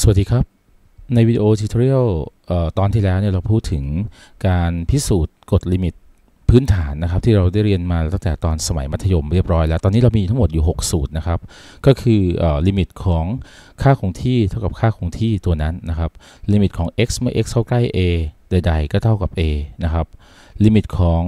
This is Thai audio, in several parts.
สวัสดีครับ ในวิดีโอทิวทอเรียลตอนที่แล้วเนี่ยเราพูดถึงการพิสูจน์กฎลิมิตพื้นฐานนะครับ ที่เราได้เรียนมาตั้งแต่ตอนสมัยมัธยมเรียบร้อยแล้ว ตอนนี้เรามีทั้งหมดอยู่6สูตรนะครับก็คืออลิมิตของค่าคงที่เท่ากับค่าคงที่ตัวนั้นนะครับ ลิมิตของ x เมื่อ x เข้าใกล้ a ใดๆ ก็เท่ากับ a นะครับลิมิตของ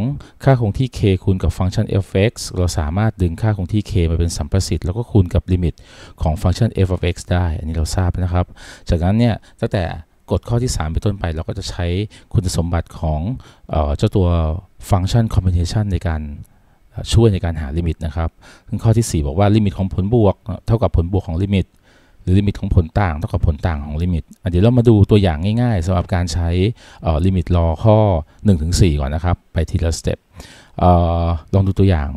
ค่าคงที่ k คูณกับฟังก์ชัน f(x) เราสามารถดึงค่าคงที่ k มาเป็นสัมประสิทธิ์ แล้วก็คูณกับลิมิตของฟังก์ชัน f(x) ได้ อันนี้เราทราบนะครับ จากนั้นเนี่ยตั้งแต่กฎข้อที่3ไปต้นไป เราก็จะใช้คุณสมบัติของเจ้าตัวฟังก์ชันคอมบิเนชันในการช่วยในการหาลิมิตนะครับข้อที่ 4 บอกว่า ลิมิตของผลบวกเท่ากับผลบวกของลิมิตหรือลิมิตของผลต่างเท่ากับผลต่างของลิมิตเดี๋ยวเรามาดูตัวอย่างง่ายๆสำหรับการใช้ลิมิตรอข้อ1-4 ก่อนนะครับ ไปทีละสเต็ป ลองดูตัวอย่าง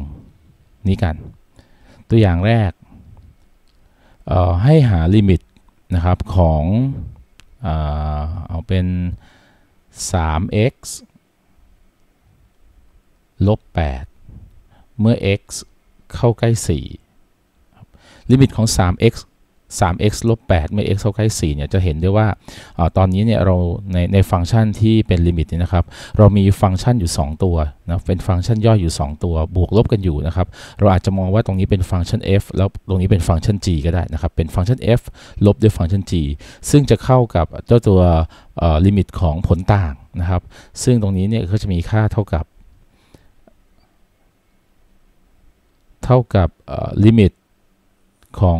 นี้กัน ตัวอย่างแรก ให้หาลิมิตนะครับของเอาเป็น 3x ลบ8เมื่อ x เข้าใกล้ 4 ลิมิตของ 3x 3x ลบ 8 เมื่อ x เท่ากับ4เนี่ย จะเห็นได้ว่าตอนนี้เนี่ยเราในในฟังก์ชันที่เป็นลิมิตนี่นะครับ เรามีฟังก์ชันอยู่ 2 ตัวนะ เป็นฟังก์ชันย่อยอยู่ 2 ตัวบวกลบกันอยู่นะครับ เราอาจจะมองว่าตรงนี้เป็นฟังก์ชัน f แล้วตรงนี้เป็นฟังก์ชัน g ก็ได้นะครับ เป็นฟังก์ชัน f ลบด้วยฟังก์ชัน g ซึ่งจะเข้ากับเจ้าตัวลิมิตของผลต่างนะครับ ซึ่งตรงนี้เนี่ยก็จะมีค่าเท่ากับ เท่ากับลิมิตของ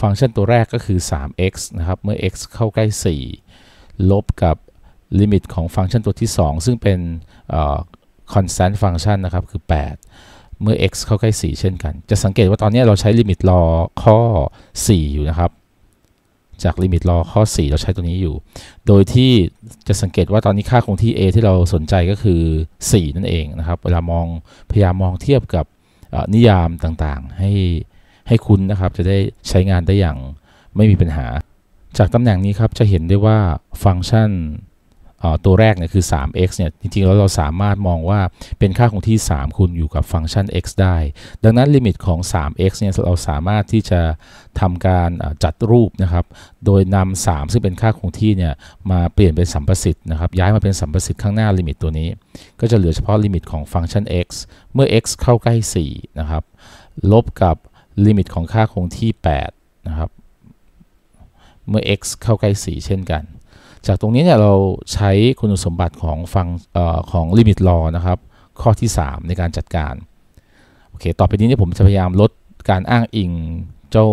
ฟังก์ชันตัวแรกก็คือ 3x นะครับ เมื่อ x เข้าใกล้ 4 ลบกับลิมิตของฟังก์ชันตัวที่ 2 ซึ่งเป็นคอน s t น n ์ฟัง c t i o n นะครับ คือ 8 เมื่อ x เข้าใกล้ 4 เช่นกัน จะสังเกตว่าตอนนี้เราใช้ลิมิตรอข้อ 4 อยู่นะครับ จากลิมิตรอข้อ 4 เราใช้ตัวนี้อยู่ โดยที่จะสังเกตว่าตอนนี้ค่าคงที่ a ที่เราสนใจก็คือ 4 นั่นเองนะครับ เวลามองพยายามมองเทียบกับนิยามต่างๆ ให้ให้คุณนนะครับจะได้ใช้งานได้อย่างไม่มีปัญหา จากตำแหน่งนี้ครับจะเห็นได้ว่าฟังก์ชันตัวแรกเนี่ยคือ 3x เนี่ยจริงๆแล้วเราสามารถมองว่าเป็นค่าคงที่ 3 คูณอยู่กับฟังก์ชัน x ได้ ดังนั้นลิมิตของ 3x เนี่ยเราสามารถที่จะทำการจัดรูปนะครับ โดยนำ3ซึ่งเป็นค่าคงที่เนี่ยมาเปลี่ยนเป็นสัมประสิทธิ์นะครับย้ายมาเป็นสัมประสิทธิ์ข้างหน้าลิมิตตัวนี้ ก็จะเหลือเฉพาะลิมิตของฟังก์ชัน x เมื่อ x เข้าใกล้ 4 นะครับลบกับลิมิตของค่าคงที่ 8 นะครับ เมื่อ x เข้าใกล้ 4 เช่นกัน จากตรงนี้เนี่ยเราใช้คุณสมบัติของฟังของลิมิตลอนะครับ ข้อที่ 3 ในการจัดการ โอเค ต่อไปนี้เนี่ยผมจะพยายามลดการอ้างอิงเจ้า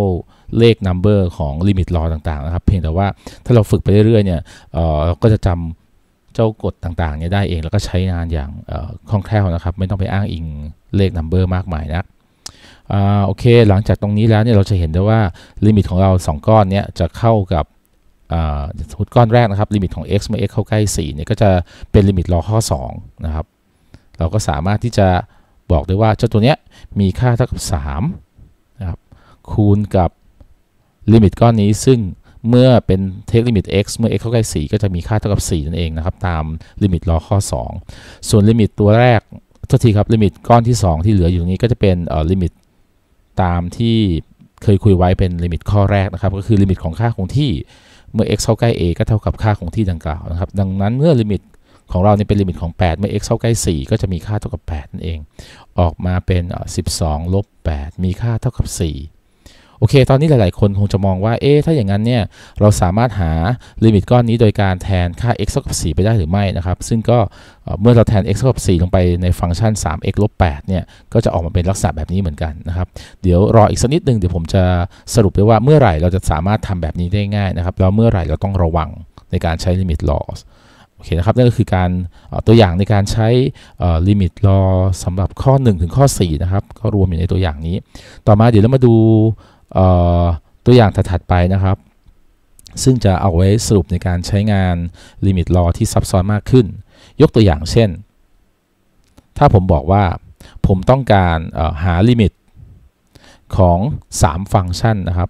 เลข number ของลิมิตลอต่างๆนะครับ เพียงแต่ว่าถ้าเราฝึกไปเรื่อยๆเนี่ยเราก็จะจำเจ้ากฎต่างๆเนี่ยได้เอง แล้วก็ใช้งานอย่างคล่องแคล่วนะครับ ไม่ต้องไปอ้างอิงเลขนัมเบอร์มากมายนะักอ่าโอเค หลังจากตรงนี้แล้วเนี่ย เราจะเห็นได้ว่า ลิมิตของเรา 2 ก้อนเนี้ยจะเข้ากับสมมติก้อนแรกนะครับ ลิมิตของ x เมื่อ x เข้าใกล้4เนี่ย ก็จะเป็นลิมิตลอข้อ2นะครับ เราก็สามารถที่จะบอกได้ว่าเจ้าตัวเนี้ยมีค่าเท่ากับ3นะครับ คูณกับลิมิตก้อนนี้ ซึ่งเมื่อเป็นเทคลิมิต x เมื่อ x เข้าใกล้ 4 ก็จะมีค่าเท่ากับ4นั่นเองนะครับ ตามลิมิตลอข้อ 2 ส่วนลิมิตตัวแรกทษทีครับ ลิมิตก้อนที่ 2 ที่เหลืออยู่ตรงนี้ก็จะเป็นลิมิตตามที่เคยคุยไว้เป็นลิมิตข้อแรกนะครับก็คือลิมิตของค่าคงที่เมื่อ x เข้าใกล้ a ก็เท่ากับค่าคงที่ดังกล่าวนะครับดังนั้นเมื่อลิมิตของเราเนี่ยเป็นลิมิตของ 8 เมื่อ x เข้าใกล้ 4 ก็จะมีค่าเท่ากับ 8 นั่นเอง ออกมาเป็น 12 ลบ 8 มีค่าเท่ากับ 4โอเค ตอนนี้หลายๆ คนคงจะมองว่า เอ๊ะถ้าอย่างนั้นเนี่ย เราสามารถหาลิมิตก้อนนี้โดยการแทนค่า x เท่ากับ 4 ไปได้หรือไม่นะครับ ซึ่งก็เมื่อเราแทน x เท่ากับ 4 ลงไปในฟังก์ชัน 3x ลบ8เนี่ย ก็จะออกมาเป็นลักษณะแบบนี้เหมือนกันนะครับ เดี๋ยวรออีกสักนิดนึง เดี๋ยวผมจะสรุปไปว่า เมื่อไหร่เราจะสามารถทำแบบนี้ได้ง่ายนะครับ แล้วเมื่อไหร่เราต้องระวังในการใช้ลิมิตลอสโอเคนะครับ นั่นก็คือการตัวอย่างในการใช้ลิมิตลอสำหรับข้อ 1 ถึงข้อ4นะครับ ก็รวมอยู่ในตัวอย่างนี้ ต่อมาเดี๋ยวเรามาดูตัวอย่างถัดไปนะครับ ซึ่งจะเอาไว้สรุปในการใช้งานลิมิตลอที่ซับซ้อนมากขึ้น ยกตัวอย่างเช่น ถ้าผมบอกว่าผมต้องการหาลิมิตของ 3 ฟังก์ชันนะครับ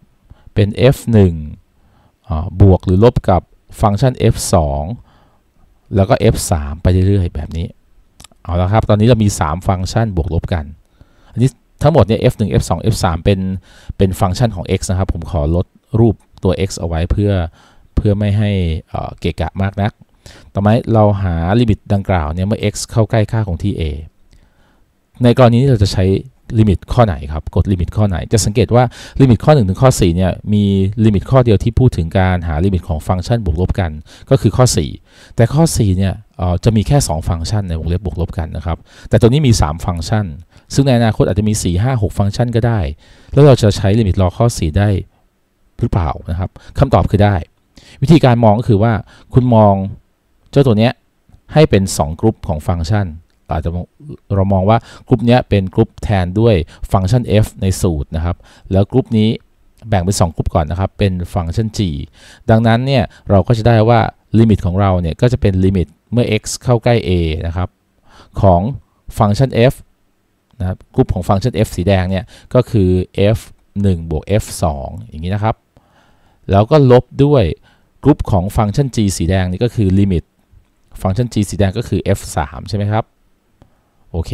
เป็น f1 บวกหรือลบกับฟังก์ชัน f2 แล้วก็ f3 ไปเรื่อยๆ แบบนี้เอาละครับตอนนี้เรามี 3 ฟังก์ชันบวกลบกันทั้งหมดเนี่ย f1 f2 f3 เป็นเป็นฟังก์ชันของ x นะครับ ผมขอลดรูปตัว x เอาไว้เพื่อเพื่อไม่ให้เกะกะมากนัก ต่อมาเราหาลิมิตดังกล่าวเนี่ย เมื่อ x เข้าใกล้ค่าของที่ a ในกรณีนี้เราจะใช้ลิมิตข้อไหนครับ กดลิมิตข้อไหน จะสังเกตว่าลิมิตข้อ 1 ถึงข้อ4เนี่ยมีลิมิตข้อเดียวที่พูดถึงการหาลิมิตของฟังก์ชันบวกลบกัน ก็คือข้อ 4 แต่ข้อ4เนี่ยจะมีแค่ 2 ฟังก์ชันในวงเล็บบวกลบกันนะครับ แต่ตัวนี้มี 3 ฟังก์ชัน ซึ่งในอนาคตอาจจะมี 4 5 6 ฟังก์ชันก็ได้ แล้วเราจะใช้ลิมิตลอข้อ4ได้หรือเปล่านะครับคำตอบคือได้ วิธีการมองก็คือว่า คุณมองเจ้าตัวเนี้ยให้เป็น 2 กรุ๊ปของฟังก์ชันอาจจะเรามองว่ากรุปเนี้เป็นกรุ๊ปแทนด้วยฟังก์ชัน f ในสูตรนะครับแล้วกรุ๊ปนี้แบ่งเป็น2กรุ๊ปก่อนนะครับ เป็นฟังก์ชัน g ดังนั้นเนี่ยเราก็จะได้ว่าลิมิตของเราเนี่ยก็จะเป็นลิมิตเมื่อ x เข้าใกล้ a นะครับ ของฟังก์ชัน f นะครับกรุ๊ปของฟังก์ชัน f สีแดงเนี่ยก็คือ f 1บวก f 2อย่างนี้นะครับ แล้วก็ลบด้วยกรุ๊ปของฟังก์ชัน g สีแดงนี่ก็คือลิมิตฟังก์ชัน g สีแดงก็คือ f 3ใช่ไหมครับ โอเค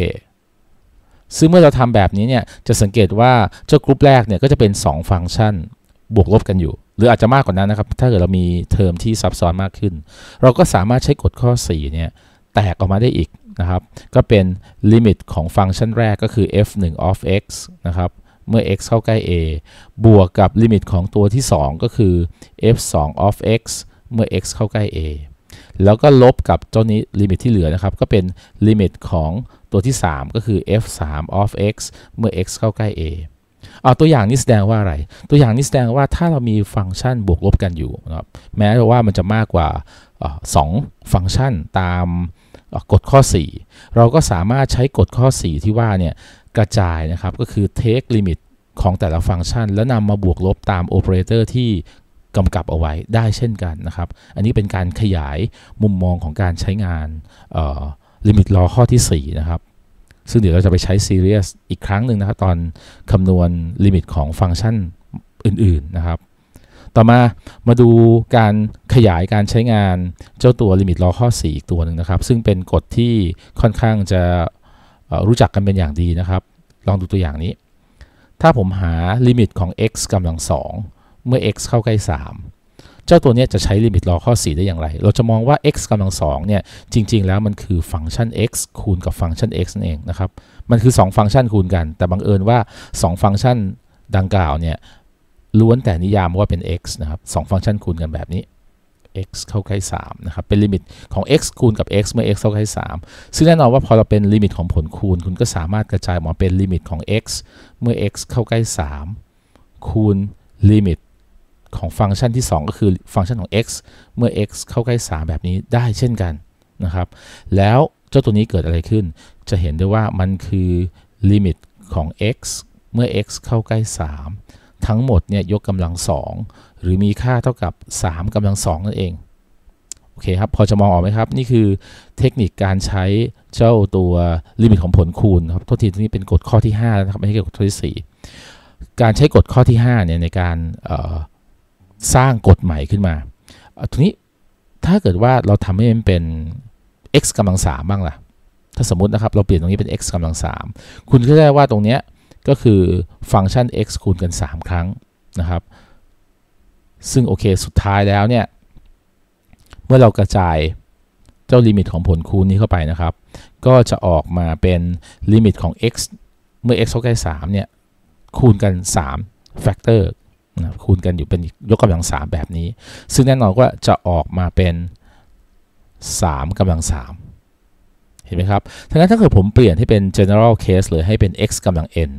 ซึ่งเมื่อเราทำแบบนี้เนี่ย จะสังเกตว่าเจ้ากรุ๊ปแรกเนี่ยก็จะเป็น 2 ฟังก์ชันบวกลบกันอยู่หรืออาจจะมากกว่านั้นนะครับ ถ้าเกิดเรามีเทอมที่ซับซ้อนมากขึ้น เราก็สามารถใช้กฎข้อ 4 เนี่ยแตกออกมาได้อีกนะครับ ก็เป็นลิมิตของฟังก์ชันแรกก็คือ f1 of x นะครับ เมื่อ x เข้าใกล้ a บวกกับลิมิตของตัวที่ 2 ก็คือ f2 of x เมื่อ x เข้าใกล้ a แล้วก็ลบกับเจ้านี้ลิมิตที่เหลือนะครับก็เป็นลิมิตของตัวที่ 3 ก็คือ f3 of x เมื่อ x เข้าใกล้ a เอาตัวอย่างนี้แสดงว่าอะไร ตัวอย่างนี้แสดงว่าถ้าเรามีฟังก์ชันบวกลบกันอยู่นะครับแม้ว่ามันจะมากกว่าสองฟังก์ชันตามกฎข้อ 4 เราก็สามารถใช้กฎข้อ 4 ที่ว่าเนี่ยกระจายนะครับก็คือ take limit ของแต่ละฟังก์ชัน แล้วนำมาบวกลบตามโอเปอเรเตอร์ ที่กำกับเอาไว้ได้เช่นกันนะครับ อันนี้เป็นการขยายมุมมองของการใช้งานลิมิตลอข้อที่ 4 นะครับซึ่งเดี๋ยวเราจะไปใช้ serious อีกครั้งหนึ่งนะครับตอนคำนวณลิมิตของฟังก์ชันอื่นๆนะครับ ต่อมามาดูการขยายการใช้งานเจ้าตัวลิมิตลอข้อ 4 อีกตัวหนึ่งนะครับซึ่งเป็นกฎที่ค่อนข้างจะรู้จักกันเป็นอย่างดีนะครับ ลองดูตัวอย่างนี้ ถ้าผมหาลิมิตของ x กำลัง2เมื่อ x เข้าใกล้ 3เจ้าตัวนี้จะใช้ลิมิตรอข้อ 4 ได้อย่างไร เราจะมองว่า x กำลัง2เนี่ยจริงๆ แล้วมันคือฟังก์ชัน x คูณกับฟังก์ชัน x นั่นเองนะครับ มันคือ 2 ฟังก์ชันคูณกัน แต่บังเอิญว่า 2 ฟังก์ชันดังกล่าวเนี่ยล้วนแต่นิยามว่าเป็น x นะครับสฟังก์ชันคูณกันแบบนี้ x เข้าใกล้3นะครับ เป็นลิมิตของ x คูณกับ x เมื่อ x เข้าใกล้ 3 ซึ่งแน่นอนว่าพอเราเป็นลิมิตของผลคูณ คุณก็สามารถกระจายมาเป็นลิมิตของ x เมื่อ x เข้าใกล้ 3 คูณลิมิตของฟังก์ชันที่ 2 ก็คือฟังก์ชันของ x เมื่อ x เข้าใกล้ 3 แบบนี้ได้เช่นกันนะครับ แล้วเจ้าตัวนี้เกิดอะไรขึ้น จะเห็นได้ว่ามันคือลิมิตของ x เมื่อ x เข้าใกล้ 3 ทั้งหมดเนี่ยยกกำลัง 2 หรือมีค่าเท่ากับ 3กำลัง 2นั่นเอง โอเคครับ พอจะมองออกไหมครับ นี่คือเทคนิคการใช้เจ้าตัวลิมิตของผลคูณครับโทษทีนี้เป็นกฎข้อที่5นะครับไม่ใช่กฎข้อที่4การใช้กฎข้อที่5เนี่ยในการสร้างกฎใหม่ขึ้นมาทีนี้ถ้าเกิดว่าเราทำให้มันเป็น x กำลังสบ้างล่ะ ถ้าสมมตินะครับเราเปลี่ยนตรงนี้เป็น x กำลังสคุณก็ได้ว่าตรงเนี้ยก็คือฟังก์ชัน x คูณกัน 3 ครั้งนะครับ ซึ่งโอเคสุดท้ายแล้วเนี่ยเมื่อเรากระจายเจ้าลิมิตของผลคูณนี้เข้าไปนะครับ ก็จะออกมาเป็นลิมิตของ x เมื่อ x เท่ากับ3เนี่ยคูณกัน 3แกเตอร์นะคูณกันอยู่เป็นยกกำลังสามแบบนี้ ซึ่งแน่นอนก็จะออกมาเป็น 3กำลังสามเห็นไหมครับ ทั้งนั้นถ้าเกิดผมเปลี่ยนให้เป็น general case หรือให้เป็น x กำลัง n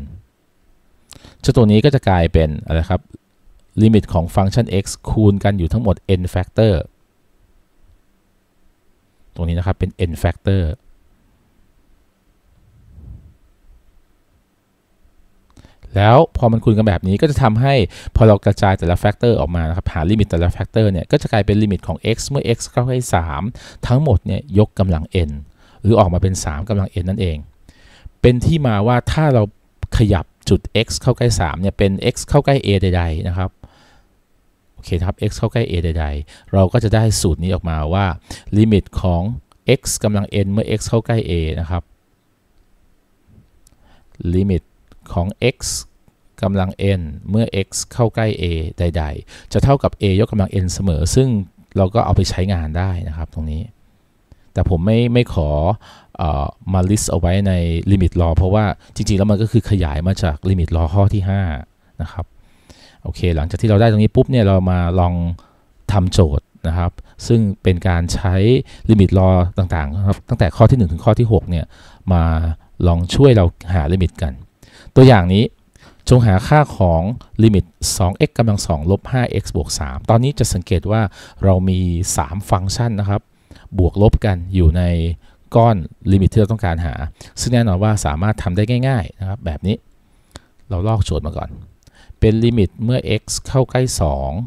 จ้ตัวนี้ก็จะกลายเป็น อะไรครับลิมิตของฟังก์ชัน x คูณกันอยู่ทั้งหมด n factor ตรงนี้นะครับเป็น n factor แล้วพอมันคูณกันแบบนี้ก็จะทำให้พอเรากระจายแต่ละแฟกเตอร์ออกมานะครับหาลิมิตแต่ละแฟกเตอร์เนี่ยก็จะกลายเป็นลิมิตของ x เมื่อ x เข้าให้3 ทั้งหมดเนี่ยยกกำลัง n หรือออกมาเป็น3กำลัง n นั่นเอง เป็นที่มาว่าถ้าเราขยับจุด x เข้าใกล้ 3เนี่ยเป็น x เข้าใกล้ a ใดๆนะครับโอเคครับ x เข้าใกล้ a ใดๆเราก็จะได้สูตรนี้ออกมาว่า ลิมิตของ x กำลัง n เมื่อ x เข้าใกล้ a นะครับ ลิมิตของ x กำลัง n เมื่อ x เข้าใกล้ a ใด ๆ จะเท่ากับ a ยกกำลัง n เสมอ ซึ่งเราก็เอาไปใช้งานได้นะครับตรงนี้ แต่ผมไม่ไม่ขออมา list เอาไว้ใน limit ลอเพราะว่าจริง ๆ แล้วมันก็คือขยายมาจาก limit ลอข้อที่ 5 นะครับ โอเค หลังจากที่เราได้ตรงนี้ปุ๊บเนี่ย เรามาลองทำโจทย์นะครับ ซึ่งเป็นการใช้ลิมิตลอต่างๆครับ ตั้งแต่ข้อที่ 1 ถึงข้อที่6เนี่ย มาลองช่วยเราหาลิมิตกันตัวอย่างนี้ จงหาค่าของลิมิต 2x กำลัง2ลบ 5x บวก3ตอนนี้จะสังเกตว่าเรามี 3 ฟังก์ชันนะครับ บวกลบกันอยู่ในก้อนลิมิตที่เราต้องการหา ซึ่งแน่นอนว่าสามารถทำได้ง่ายๆนะครับ แบบนี้ เราลอกโจทย์มาก่อน เป็นลิมิตเมื่อ x เข้าใกล้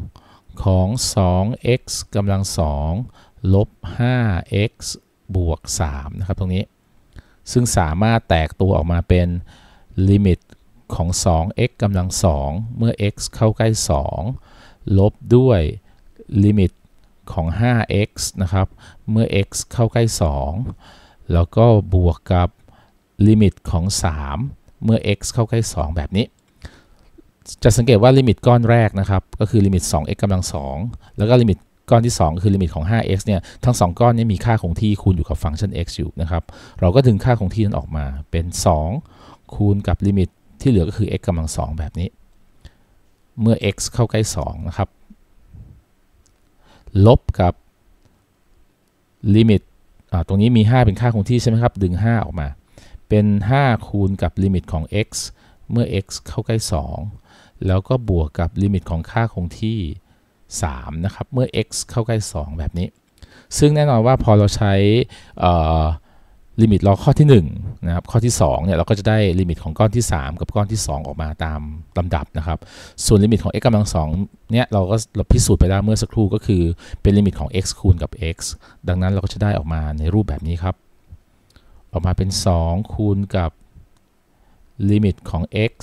2 ของ 2x กำลัง2ลบ 5x บวก3นะครับ ตรงนี้ ซึ่งสามารถแตกตัวออกมาเป็นลิมิตของ 2x กำลัง 2 เมื่อ x เข้าใกล้ 2 ลบด้วยลิมิตของ 5x นะครับ เมื่อ x เข้าใกล้ 2 แล้วก็บวกกับลิมิตของ 3 เมื่อ x เข้าใกล้ 2 แบบนี้ จะสังเกตว่าลิมิตก้อนแรกนะครับ ก็คือลิมิต 2x กำลัง 2 แล้วก็ลิมิตก้อนที่ 2 คือลิมิตของ 5x เนี่ย ทั้ง2ก้อนนี้มีค่าคงที่คูณอยู่กับฟังก์ชัน x อยู่นะครับ เราก็ดึงค่าคงที่นั้นออกมา เป็น 2คูณ กับลิมิตที่เหลือก็คือ x กำลังสองแบบนี้ เมื่อ x เข้าใกล้ 2 นะครับ ลบกับลิมิตตรงนี้มี 5 เป็นค่าคงที่ใช่ไหมครับ ดึง 5 ออกมา เป็น 5 คูณกับลิมิตของ x เมื่อ x เข้าใกล้ 2 แล้วก็บวกกับลิมิตของค่าคงที่ 3 นะครับ เมื่อ x เข้าใกล้ 2 แบบนี้ ซึ่งแน่นอนว่าพอเราใช้ลิมิตเราข้อที่1นะครับข้อที่2เนี่ยเราก็จะได้ลิมิตของก้อนที่ 3 กับก้อนที่ 2 ออกมาตามลำดับนะครับ ส่วนลิมิตของ x กำลังสองเนี่ยเราก็เราพิสูจน์ไปแล้วเมื่อสักครู่ก็คือ เป็นลิมิตของ x คูณกับ x ดังนั้นเราก็จะได้ออกมาในรูปแบบนี้ครับ ออกมาเป็น 2 คูณกับ ลิมิตของ x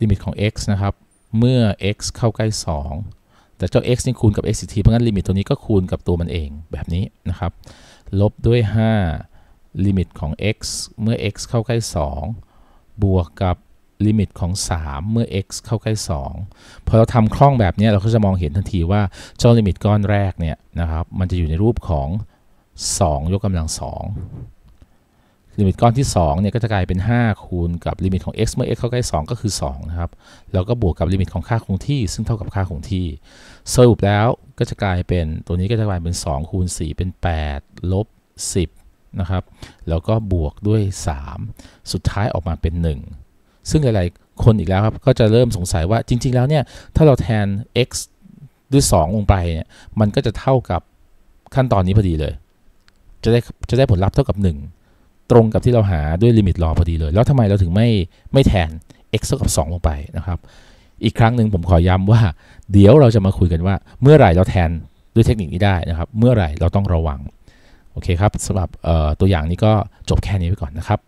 ลิมิตของ x นะครับเมื่อ x เข้าใกล้ 2 แต่เจ้า x นี่คูณกับ x อีกทีเพราะงั้นลิมิตตัวนี้ก็คูณกับตัวมันเองแบบนี้นะครับลบด้วย5ลิมิตของ x เมื่อ x เข้าใกล้ 2 บวกกับลิมิตของ 3 เมื่อ x เข้าใกล้ 2 พอเราทำคล่องแบบนี้เราก็จะมองเห็นทันทีว่าเจ้าลิมิตก้อนแรกเนี่ยนะครับมันจะอยู่ในรูปของ 2 ยกกำลัง 2 ลิมิตก้อนที่2เนี่ยก็จะกลายเป็น 5 คูณกับลิมิตของ x เมื่อ x เข้าใกล้ 2 ก็คือ 2 นะครับแล้วก็บวกกับลิมิตของค่าคงที่ ซึ่งเท่ากับค่าคงที่สรุปแล้วก็จะกลายเป็นตัวนี้ก็จะกลายเป็น2คูณ4เป็น 8 ลบ10นะครับแล้วก็บวกด้วย 3 สุดท้ายออกมาเป็น 1 ซึ่งหลายๆคนอีกแล้วครับ ก็จะเริ่มสงสัยว่าจริง ๆแล้วเนี่ย ถ้าเราแทน x ด้วย 2 ลงไปเนี่ยมันก็จะเท่ากับขั้นตอนนี้พอดีเลย จะได้จะได้ผลลัพธ์เท่ากับ 1 ตรงกับที่เราหาด้วยลิมิตรอพอดีเลย แล้วทำไมเราถึงไม่ไม่แทน x เท่ากับ2ลงไปนะครับอีกครั้งหนึ่งผมขอย้ำว่าเดี๋ยวเราจะมาคุยกันว่า เมื่อไหร่เราแทนด้วยเทคนิคนี้ได้นะครับ เมื่อไหร่เราต้องระวัง โอเคครับสำหรับตัวอย่างนี้ก็จบแค่นี้ไปก่อนนะครับ